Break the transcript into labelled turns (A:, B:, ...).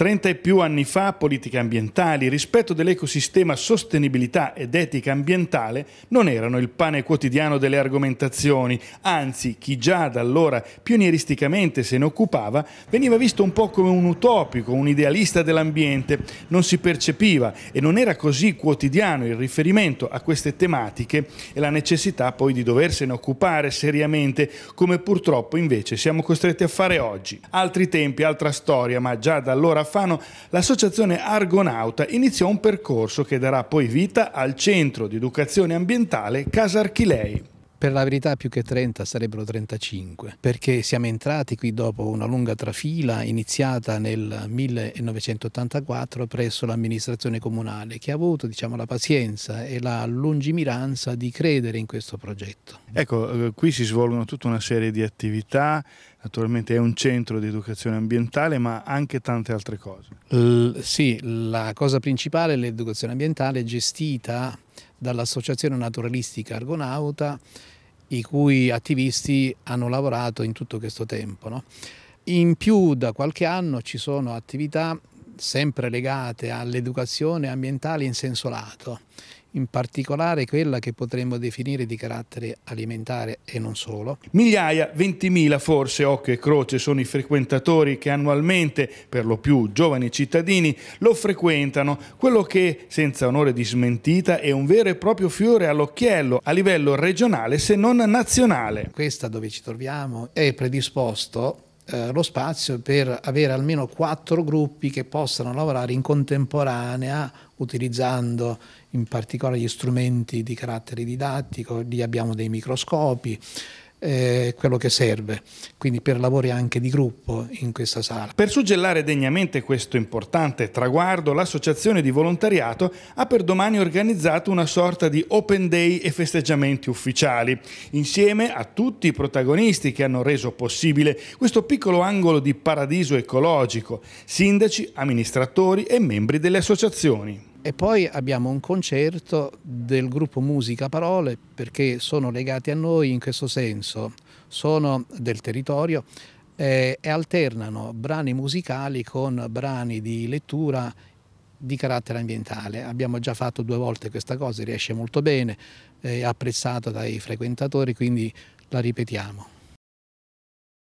A: 30 e più anni fa politiche ambientali, rispetto dell'ecosistema, sostenibilità ed etica ambientale non erano il pane quotidiano delle argomentazioni, anzi chi già da allora pionieristicamente se ne occupava veniva visto un po' come un utopico, un idealista dell'ambiente, non si percepiva e non era così quotidiano il riferimento a queste tematiche e la necessità poi di doversene occupare seriamente, come purtroppo invece siamo costretti a fare oggi. Altri tempi, altra storia, ma già da allora Alfano, l'associazione Argonauta iniziò un percorso che darà poi vita al Centro di Educazione Ambientale Casa Archilei. Per la verità più che 30 sarebbero 35, perché
B: siamo entrati qui dopo una lunga trafila iniziata nel 1984 presso l'amministrazione comunale, che ha avuto diciamo, la pazienza e la lungimiranza
A: di credere in questo progetto. Ecco, eh, qui si svolgono tutta una serie di attività, naturalmente è un centro di educazione ambientale, ma anche tante altre cose.
B: L sì, la cosa principale è l'educazione ambientale gestita dall'Associazione Naturalistica Argonauta, i cui attivisti hanno lavorato in tutto questo tempo. No? In più da qualche anno ci sono attività sempre legate all'educazione ambientale in senso lato, in particolare quella che potremmo definire di carattere alimentare e non solo.
A: Migliaia, 20.000 forse, occhio e croce, sono i frequentatori che annualmente, per lo più giovani cittadini, lo frequentano, quello che, senza onore di smentita, è un vero e proprio fiore all'occhiello a livello regionale se non nazionale. Questa dove ci troviamo è
B: predisposto eh, lo spazio per avere almeno quattro gruppi che possano lavorare in contemporanea utilizzando in particolare gli strumenti di carattere didattico, lì abbiamo dei microscopi, eh, quello che serve, quindi per lavori anche di gruppo in questa sala.
A: Per suggellare degnamente questo importante traguardo, l'associazione di volontariato ha per domani organizzato una sorta di open day e festeggiamenti ufficiali, insieme a tutti i protagonisti che hanno reso possibile questo piccolo angolo di paradiso ecologico, sindaci, amministratori e membri delle associazioni. E poi
B: abbiamo un concerto del gruppo Musica Parole perché sono legati a noi in questo senso, sono del territorio eh, e alternano brani musicali con brani di lettura di carattere ambientale. Abbiamo già fatto due volte questa cosa, riesce molto bene,
A: è apprezzato dai frequentatori, quindi la ripetiamo.